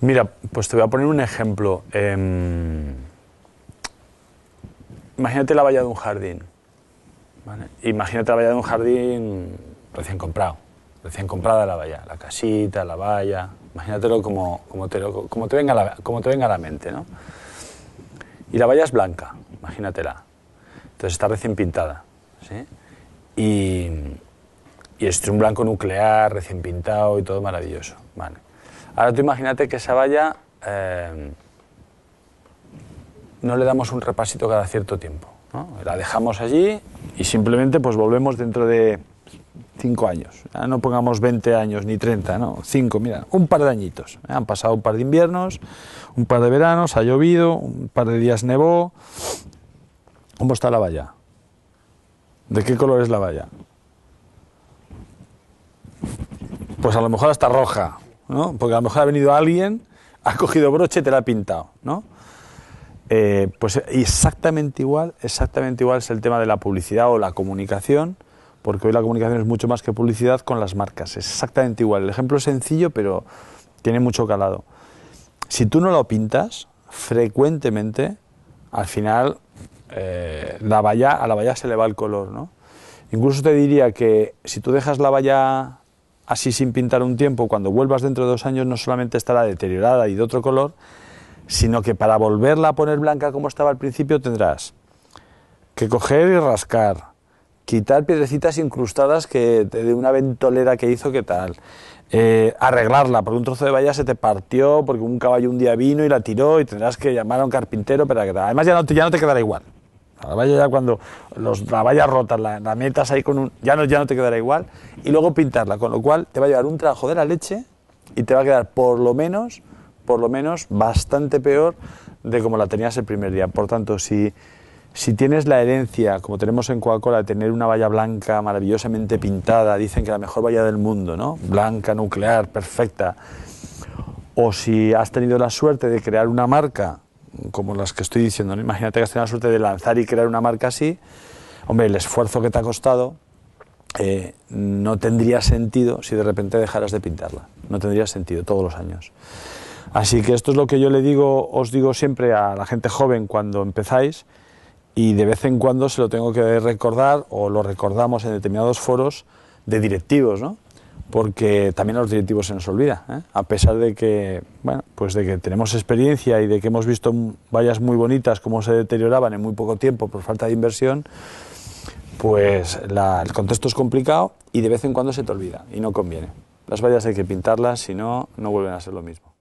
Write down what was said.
Mira, pues te voy a poner un ejemplo. Em, imagínate la valla de un jardín. ¿vale? Imagínate la valla de un jardín recién comprado. Recién comprada la valla, la casita, la valla. Imagínatelo como, como, te, como, te, venga como te venga a la mente. ¿no? Y la valla es blanca, imagínatela. Entonces está recién pintada. ¿sí? Y, y es un blanco nuclear, recién pintado y todo maravilloso. Vale. Ahora tú imagínate que esa valla eh, no le damos un repasito cada cierto tiempo. ¿no? La dejamos allí y simplemente pues volvemos dentro de cinco años. no pongamos 20 años ni 30, no, mira, un par de añitos. Han pasado un par de inviernos, un par de veranos, ha llovido, un par de días nevó. ¿Cómo está la valla? ¿De qué color es la valla? Pues a lo mejor está roja, porque a lo mejor ha venido alguien, ha cogido broche y te lo ha pintado, ¿no? Eh, pues exactamente igual, exactamente igual es el tema de la publicidad o la comunicación, porque hoy la comunicación es mucho más que publicidad con las marcas, es exactamente igual. El ejemplo es sencillo, pero tiene mucho calado. Si tú no lo pintas frecuentemente, al final eh, la valla, a la valla se le va el color, ¿no? Incluso te diría que si tú dejas la valla así sin pintar un tiempo, cuando vuelvas dentro de dos años no solamente estará deteriorada y de otro color, sino que para volverla a poner blanca como estaba al principio tendrás que coger y rascar, quitar piedrecitas incrustadas que de una ventolera que hizo que tal, eh, arreglarla, porque un trozo de valla se te partió, porque un caballo un día vino y la tiró y tendrás que llamar a un carpintero para que Además ya no, ya no te quedará igual. La valla ya cuando los, la valla rota, la, metas ahí con un... Ya no, ya no te quedará igual. Y luego pintarla, con lo cual te va a llevar un trabajo de la leche y te va a quedar por lo menos, por lo menos bastante peor de como la tenías el primer día. Por tanto, si, si tienes la herencia, como tenemos en Coca-Cola, de tener una valla blanca maravillosamente pintada, dicen que la mejor valla del mundo, ¿no? Blanca, nuclear, perfecta. O si has tenido la suerte de crear una marca como las que estoy diciendo. ¿no? Imagínate que has tenido la suerte de lanzar y crear una marca así. Hombre, el esfuerzo que te ha costado eh, no tendría sentido si de repente dejaras de pintarla. No tendría sentido todos los años. Así que esto es lo que yo le digo, os digo siempre a la gente joven cuando empezáis y de vez en cuando se lo tengo que recordar o lo recordamos en determinados foros de directivos, ¿no? porque también a los directivos se nos olvida, ¿eh? a pesar de que, bueno, pues de que tenemos experiencia y de que hemos visto vallas muy bonitas como se deterioraban en muy poco tiempo por falta de inversión, pues el contexto es complicado y de vez en cuando se te olvida y no conviene. Las vallas hay que pintarlas, si no, no vuelven a ser lo mismo.